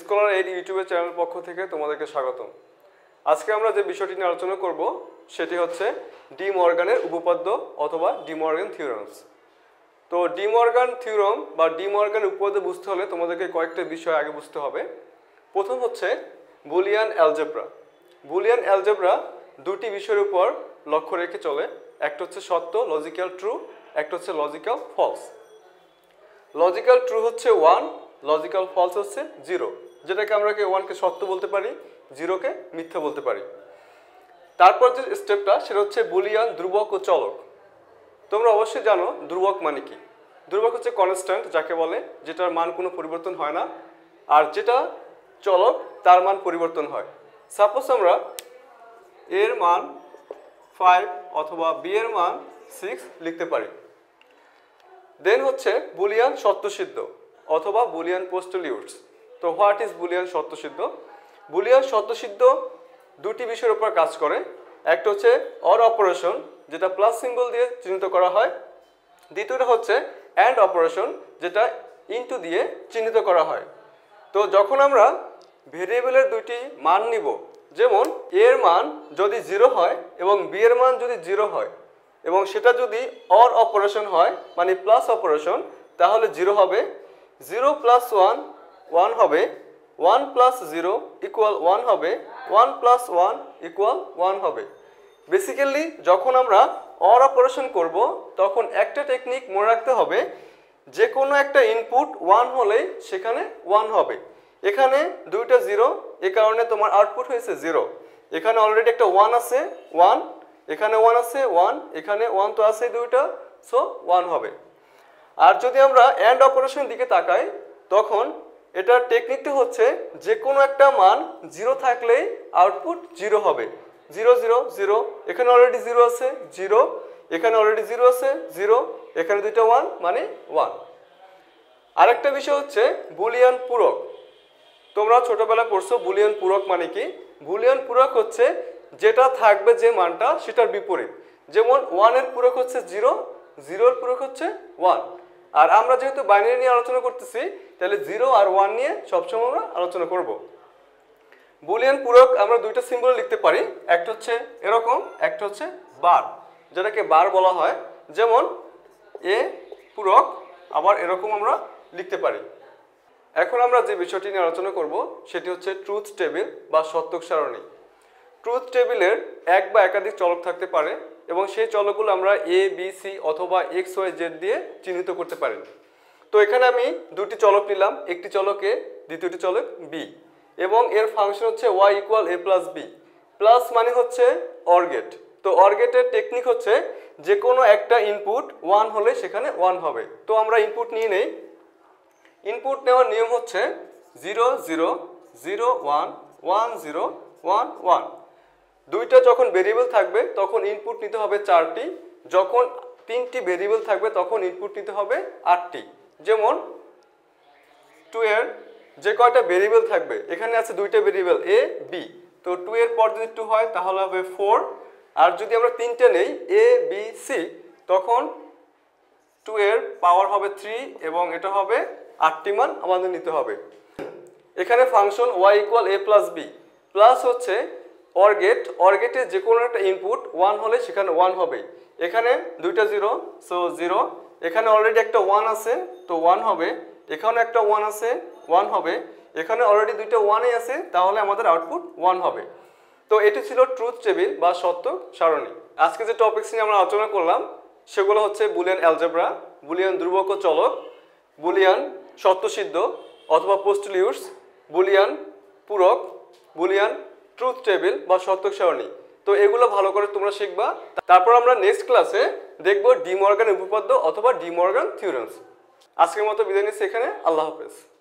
scholar এই ইউটিউবের channel পক্ষ থেকে তোমাদেরকে স্বাগতম আজকে আমরা যে বিষয়টি নিয়ে আলোচনা করব সেটি হচ্ছে ডি মর্গানের উপপাদ্য অথবা ডি মর্গান থিওরামস তো ডি মর্গান থিওরম বা ডি মর্গান উপপাদ্য বুঝতে হলে তোমাদেরকে কয়েকটা বিষয় আগে বুঝতে হবে প্রথম হচ্ছে বুলিয়ান অ্যালজেব্রা বুলিয়ান অ্যালজেব্রা দুটি বিষয়ের উপর লক্ষ্য রেখে চলে একটা হচ্ছে সত্য লজিক্যাল ট্রু একটা হচ্ছে লজিক্যাল ফলস লজিক্যাল ট্রু হচ্ছে ওয়ান লজিক্যাল ফলস হচ্ছে জিরো যেটাকে আমরা ওয়ানকে সত্য বলতে পারি জিরোকে মিথ্যা বলতে পারি তারপর যে স্টেপটা সেটা হচ্ছে বুলিয়ান ধ্রুবক ও চলক তোমরা অবশ্যই জানো ধ্রুবক মানে কি ধ্রুবক হচ্ছে কনস্ট্যান্ট যাকে বলে যেটার মান কোনো পরিবর্তন হয় না আর যেটা চলক তার মান পরিবর্তন হয় সাপোজ আমরা এর মান ফাইভ অথবা বি এর মান সিক্স লিখতে পারি দেন হচ্ছে বুলিয়ান সত্যসিদ্ধ অথবা বুলিয়ান পোস্টলিউটস তো হোয়াট ইজ বুলিয়ান সত্যসিদ্ধ বুলিয়ান সত্যসিদ্ধ দুটি বিষয়ের উপর কাজ করে একটা হচ্ছে অর অপারেশন যেটা প্লাস সিম্বল দিয়ে চিহ্নিত করা হয় দ্বিতীয়টা হচ্ছে অ্যান্ড অপারেশন যেটা ইনটু দিয়ে চিহ্নিত করা হয় তো যখন আমরা ভেরিয়েবলের দুইটি মান নিব যেমন এর মান যদি জিরো হয় এবং বি এর মান যদি জিরো হয় এবং সেটা যদি অর অপারেশন হয় মানে প্লাস অপারেশন তাহলে জিরো হবে জিরো প্লাস ওয়ান ওয়ান হবে one plus zero equal one হবে one plus one equal one হবে বেসিক্যালি যখন আমরা অর অপারেশন করব তখন একটা টেকনিক মনে রাখতে হবে যে কোনো একটা ইনপুট ওয়ান হলেই সেখানে ওয়ান হবে এখানে দুইটা জিরো এ কারণে তোমার আউটপুট হয়েছে জিরো এখানে অলরেডি একটা ওয়ান আছে ওয়ান এখানে ওয়ান আছে ওয়ান এখানে ওয়ান তো আছে দুইটা সো ওয়ান হবে আর যদি আমরা অ্যান্ড অপারেশন দিকে তাকাই তখন এটার টেকনিকটা হচ্ছে যে কোনো একটা মান জিরো থাকলেই আউটপুট জিরো হবে জিরো জিরো জিরো এখানে অলরেডি জিরো আছে জিরো এখানে অলরেডি জিরো আছে জিরো এখানে দুইটা ওয়ান মানে ওয়ান আরেকটা বিষয় হচ্ছে বুলিয়ান পূরক তোমরা ছোটোবেলা পড়ছো বুলিয়ান পূরক মানে কি বুলিয়ান পূরক হচ্ছে যেটা থাকবে যে মানটা সেটার বিপরীত যেমন ওয়ানের পূরক হচ্ছে জিরো জিরোর পূরক হচ্ছে ওয়ান আর আমরা যেহেতু বাইনারি নিয়ে আলোচনা করতেছি তাহলে জিরো আর ওয়ান নিয়ে সবসময় আমরা আলোচনা করব বুলিয়ান পূরক আমরা দুইটা সিম্বল লিখতে পারি একটা হচ্ছে এরকম একটা হচ্ছে বার যেটাকে বার বলা হয় যেমন এ পূরক আবার এরকম আমরা লিখতে পারি এখন আমরা যে বিষয়টি নিয়ে আলোচনা করব সেটি হচ্ছে ট্রুথ টেবিল বা সত্যক সারণী ট্রুথ টেবিলের এক বা একাধিক চলক থাকতে পারে এবং সেই চলকগুলো আমরা এ বি সি অথবা এক্স ওয়াই জেড দিয়ে চিহ্নিত করতে পারি তো এখানে আমি দুটি চলক নিলাম একটি চলক এ দ্বিতীয়টি চলক বি এবং এর ফাংশন হচ্ছে Y equal A plus B plus মানে হচ্ছে অর্গেট তো অর্গেটের টেকনিক হচ্ছে যে কোনো একটা ইনপুট ওয়ান হলে সেখানে ওয়ান হবে তো আমরা ইনপুট নিয়ে নেই ইনপুট নেওয়ার নিয়ম হচ্ছে zero zero zero one one zero one one দুইটা যখন ভেরিয়েবল থাকবে তখন ইনপুট নিতে হবে চারটি যখন তিনটি ভেরিয়েবল থাকবে তখন ইনপুট নিতে হবে আটটি যেমন টু এর যে কয়টা ভেরিয়েবল থাকবে এখানে আছে দুইটা ভেরিয়েবল এ বি তো টু এর পর যদি টু হয় তাহলে হবে ফোর আর যদি আমরা তিনটে নেই এ বি সি তখন টু এর পাওয়ার হবে থ্রি এবং এটা হবে আটটি মান আমাদের নিতে হবে এখানে function Y equal A plus B plus হচ্ছে অর গেট অর গেটে যে কোনো একটা ইনপুট ওয়ান হলে সেখানে ওয়ান হবে এখানে দুইটা জিরো সো জিরো এখানে অলরেডি একটা ওয়ান আছে তো ওয়ান হবে এখানে একটা ওয়ান আছে ওয়ান হবে এখানে অলরেডি দুইটা ওয়ানই আছে তাহলে আমাদের আউটপুট ওয়ান হবে তো এটি ছিল ট্রুথ টেবিল বা সত্য সারণী আজকে যে টপিক্স নিয়ে আমরা আলোচনা করলাম সেগুলো হচ্ছে বুলিয়ান অ্যালজেব্রা বুলিয়ান দুর্বক চলক বুলিয়ান সত্যসিদ্ধ অথবা পোস্টলিউস বুলিয়ান পূরক বুলিয়ান ট্রুথ টেবিল বা সত্যক সারণী তো এগুলো ভালো করে তোমরা শিখবা তারপর আমরা নেক্সট ক্লাসে দেখবো ডিমর্গান উপপাদ্য অথবা ডিমর্গান থিওরেমস আজকের মতো বিদায় নিচ্ছি এখানে আল্লাহ হাফেজ